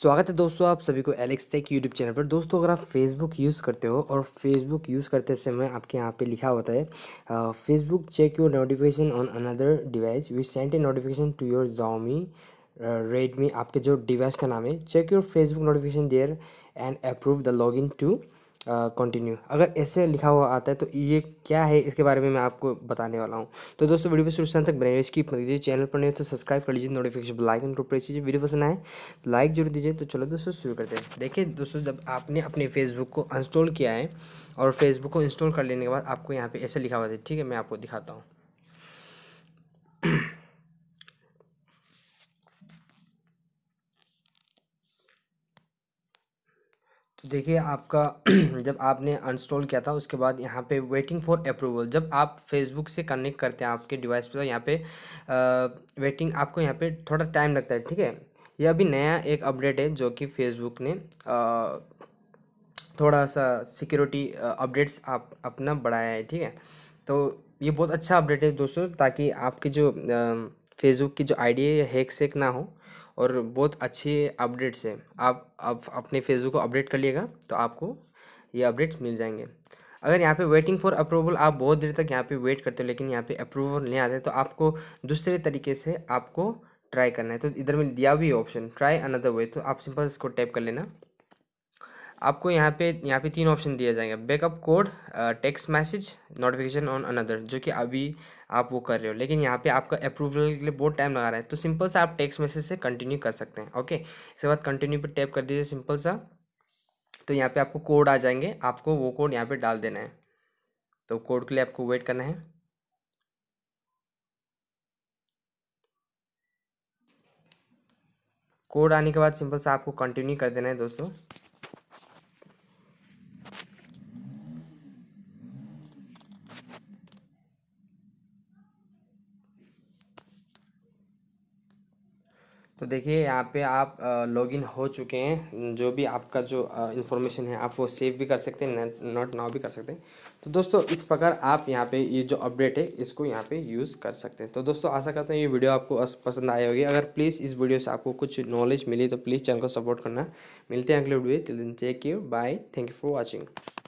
स्वागत है दोस्तों आप सभी को एलेक्स टेक यूट्यूब चैनल पर दोस्तों अगर आप फेसबुक यूज़ करते हो और फेसबुक यूज़ करते समय आपके यहाँ पे लिखा होता है Facebook check your notification on another device we send a notification to your Xiaomi Redmi आपके जो डिवाइस का नाम है check your Facebook notification there and approve the log in to continue अगर ऐसे लिखा हुआ आता है तो ये क्या है इसके बारे में मैं आपको बताने वाला हूँ तो दोस्तों वीडियो पर शुरू से तक बने स्किप मत दीजिए चैनल पर नहीं तो सब्सक्राइब कर लीजिए नोटिफिकेशन बेल आइकन को प्रेस कीजिए वीडियो पसंद आए तो लाइक जरूर दीजिए तो चलो दोस्तों शुरू करते हैं देखिए दोस्तों जब आपने अपने फेसबुक को इंस्टॉल किया है और फेसबुक को इंस्टॉल कर लेने के बाद आपको यहाँ पर ऐसे लिखा हुआ है ठीक है मैं आपको दिखाता हूँ तो देखिए आपका जब आपने अनस्टॉल किया था उसके बाद यहाँ पे वेटिंग फॉर अप्रूवल जब आप फेसबुक से कनेक्ट करते हैं आपके डिवाइस पे तो यहाँ पे वेटिंग आपको यहाँ पे थोड़ा टाइम लगता है ठीक है ये अभी नया एक अपडेट है जो कि फेसबुक ने आ, थोड़ा सा सिक्योरिटी अपडेट्स आप अपना बढ़ाया है ठीक है तो ये बहुत अच्छा अपडेट है दोस्तों ताकि आपके जो फेसबुक की जो आईडी है हैक सेक ना हो और बहुत अच्छे अपडेट्स हैं आप आप अपने फेसबुक को अपडेट कर लिएगा तो आपको ये अपडेट्स मिल जाएंगे अगर यहाँ पे वेटिंग फॉर अप्रूवल आप बहुत देर तक यहाँ पे वेट करते हो लेकिन यहाँ पे अप्रूवल नहीं आते तो आपको दूसरे तरीके से आपको ट्राई करना है तो इधर में दिया भी ऑप्शन ट्राई अनदर वे तो आप सिंपल इसको टैप कर लेना आपको यहाँ पे यहाँ पे तीन ऑप्शन दिए जाएंगे backup code text message notification on another जो कि अभी आप वो कर रहे हो लेकिन यहाँ पे आपका अप्रूवल के लिए बहुत टाइम लगा रहा है तो सिंपल सा आप टेक्स्ट मैसेज से कंटिन्यू कर सकते हैं ओके इसके बाद कंटिन्यू पे टैप कर दीजिए सिंपल सा तो यहाँ पर आपको कोड आ जाएंगे आपको वो कोड यहाँ पर डाल देना है तो कोड के लिए आपको वेट करना है कोड आने के बाद सिंपल सा आपको कंटिन्यू कर देना है दोस्तों तो देखिए यहाँ पे आप लॉगिन हो चुके हैं जो भी आपका जो इन्फॉर्मेशन है आप वो सेव भी कर सकते हैं नोट नाउ भी कर सकते हैं तो दोस्तों इस प्रकार आप यहाँ पे ये यह जो अपडेट है इसको यहाँ पे यूज़ कर सकते हैं तो दोस्तों आशा करते हैं ये वीडियो आपको पसंद आई होगी अगर प्लीज़ इस वीडियो से आपको कुछ नॉलेज मिली तो प्लीज़ चैनल को सपोर्ट करना मिलते हैं अगले वीडियो तिल दिन take you bye thank you for watching